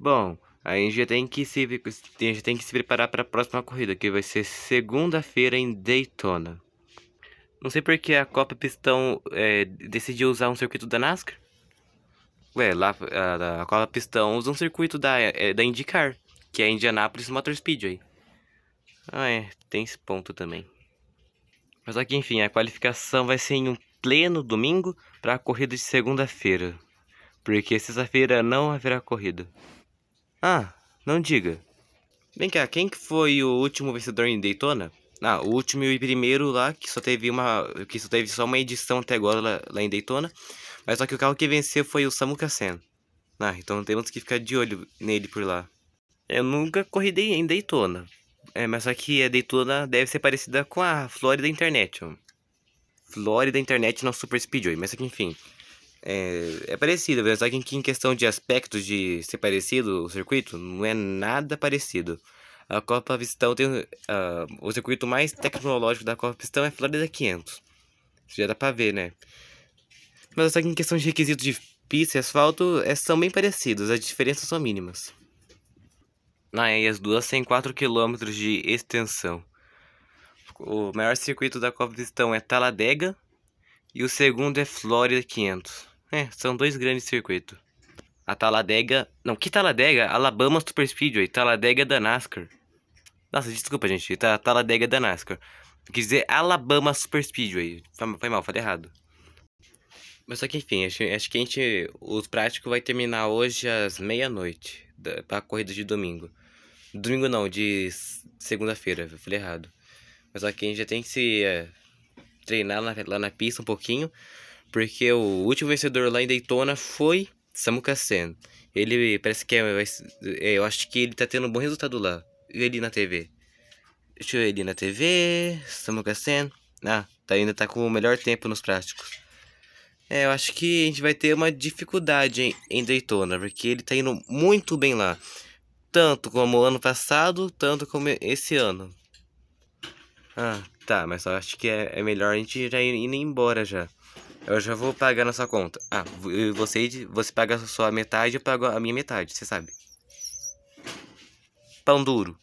Bom, a gente já tem que se, a gente tem que se preparar para a próxima corrida, que vai ser segunda-feira em Daytona. Não sei porque a Copa Pistão é, decidiu usar um circuito da NASCAR. Ué, lá a, a Copa Pistão usa um circuito da, é, da IndyCar, que é a Indianapolis Motor Speedway. Ah, é, tem esse ponto também. Mas aqui, enfim, a qualificação vai ser em um pleno domingo para a corrida de segunda-feira, porque sexta-feira não haverá corrida. Ah, não diga. Vem cá, quem que foi o último vencedor em Daytona? Ah, o último e primeiro lá, que só teve uma. que só teve só uma edição até agora lá, lá em Daytona. Mas só que o carro que venceu foi o Samuka Sen. Ah, então temos que ficar de olho nele por lá. Eu nunca corri em Daytona. É, mas só que a Daytona deve ser parecida com a Florida Internet. Florida Internet não Super Speedway, mas só que enfim. É, é parecido, só que em questão de aspectos de ser parecido, o circuito não é nada parecido. A Copa Pistão tem. Uh, o circuito mais tecnológico da Copa Pistão é Florida 500. Isso já dá pra ver, né? Mas só que em questão de requisitos de pista e asfalto é, são bem parecidos, as diferenças são mínimas. Ah, e as duas têm 4 km de extensão. O maior circuito da Copa Pistão é Taladega e o segundo é Flórida 500. É, são dois grandes circuitos. A Taladega. Não, que Taladega? Alabama Super Speedway. Taladega da NASCAR. Nossa, desculpa, gente. Tá, Taladega da NASCAR. Quer dizer Alabama Super Speedway. Foi mal, falei errado. Mas só que enfim, acho, acho que a gente. Os práticos vai terminar hoje às meia-noite. Pra corrida de domingo. Domingo não, de segunda-feira, falei errado. Mas só que a gente já tem que se é, treinar lá, lá na pista um pouquinho porque o último vencedor lá em Daytona foi Samuka Sen. Ele parece que é, é, é eu acho que ele tá tendo um bom resultado lá. Ele na TV. Deixa eu ver ele na TV. Samuka Sen. Ah, tá, ainda tá com o melhor tempo nos práticos. É, eu acho que a gente vai ter uma dificuldade em, em Daytona, porque ele tá indo muito bem lá. Tanto como ano passado, tanto como esse ano. Ah, tá, mas eu acho que é, é melhor a gente já ir, ir embora já. Eu já vou pagar na sua conta. Ah, você, você paga só a metade, eu pago a minha metade, você sabe. Pão duro.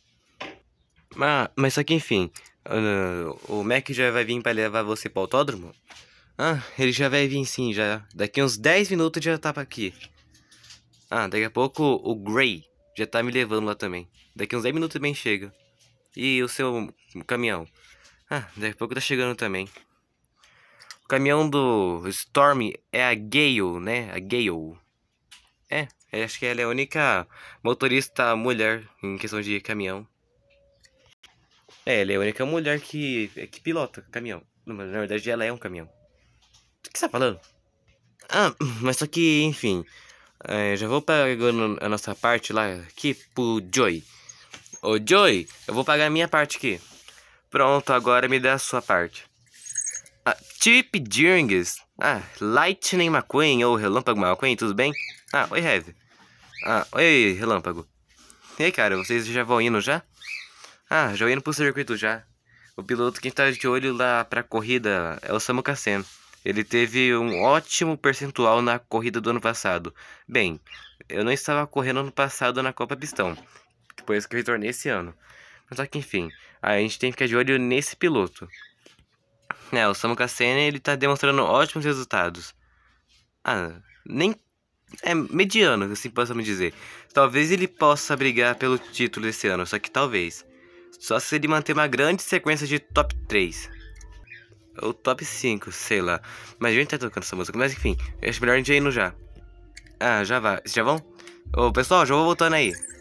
Mas, mas só que enfim, ah, o Mac já vai vir para levar você para o autódromo? Ah, ele já vai vir sim, já. Daqui uns 10 minutos já tá aqui. Ah, daqui a pouco o Gray já tá me levando lá também. Daqui uns 10 minutos também chega. E o seu caminhão? Ah, daqui a pouco tá chegando também. O caminhão do Storm é a Gale, né? A Gale. É, acho que ela é a única motorista mulher em questão de caminhão. É, ela é a única mulher que, é, que pilota caminhão. na verdade ela é um caminhão. O que você tá falando? Ah, mas só que, enfim. É, já vou pagando a nossa parte lá aqui pro Joy. Ô Joy, eu vou pagar a minha parte aqui. Pronto, agora me dá a sua parte. Ah, Chip Jurgis. Ah, Lightning McQueen ou Relâmpago McQueen, tudo bem? Ah, oi, Heavy. Ah, oi, Relâmpago. E aí, cara, vocês já vão indo já? Ah, já indo pro circuito já. O piloto que está de olho lá pra corrida é o Samu Kassen. Ele teve um ótimo percentual na corrida do ano passado. Bem, eu não estava correndo ano passado na Copa Pistão, depois que eu retornei esse ano. Mas só que enfim, a gente tem que ficar de olho nesse piloto né, o Samu Cassene, ele tá demonstrando ótimos resultados. Ah, nem é mediano, assim posso me dizer. Talvez ele possa brigar pelo título esse ano, só que talvez. Só se ele manter uma grande sequência de top 3. Ou top 5, sei lá. Mas a gente tá tocando essa música. Mas enfim, acho melhor a gente ir no já. Ah, já vai. já vão? Ô, pessoal, já vou voltando aí.